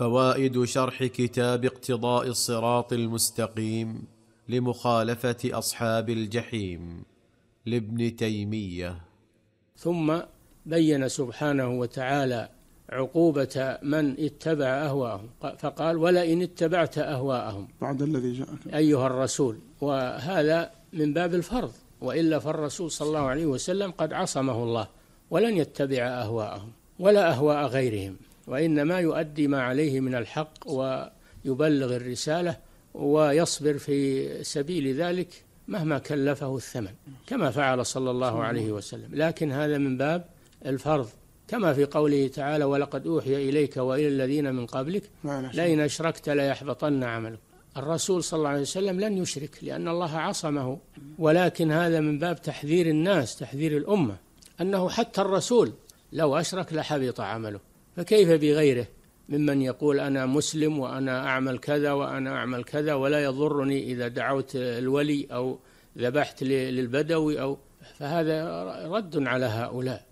فوائد شرح كتاب اقتضاء الصراط المستقيم لمخالفه اصحاب الجحيم لابن تيميه ثم بين سبحانه وتعالى عقوبة من اتبع أهواءهم فقال ولئن اتبعت أهواءهم بعد الذي جاءك أيها الرسول وهذا من باب الفرض وإلا فالرسول صلى الله عليه وسلم قد عصمه الله ولن يتبع أهواءهم ولا أهواء غيرهم وإنما يؤدي ما عليه من الحق ويبلغ الرسالة ويصبر في سبيل ذلك مهما كلفه الثمن كما فعل صلى الله عليه وسلم لكن هذا من باب الفرض كما في قوله تعالى ولقد أوحي إليك وإلى الذين من قبلك لئن أشركت ليحبطن عملك الرسول صلى الله عليه وسلم لن يشرك لأن الله عصمه ولكن هذا من باب تحذير الناس تحذير الأمة أنه حتى الرسول لو أشرك لحبط عمله فكيف بغيره ممن يقول أنا مسلم وأنا أعمل كذا وأنا أعمل كذا ولا يضرني إذا دعوت الولي أو ذبحت للبدوي أو فهذا رد على هؤلاء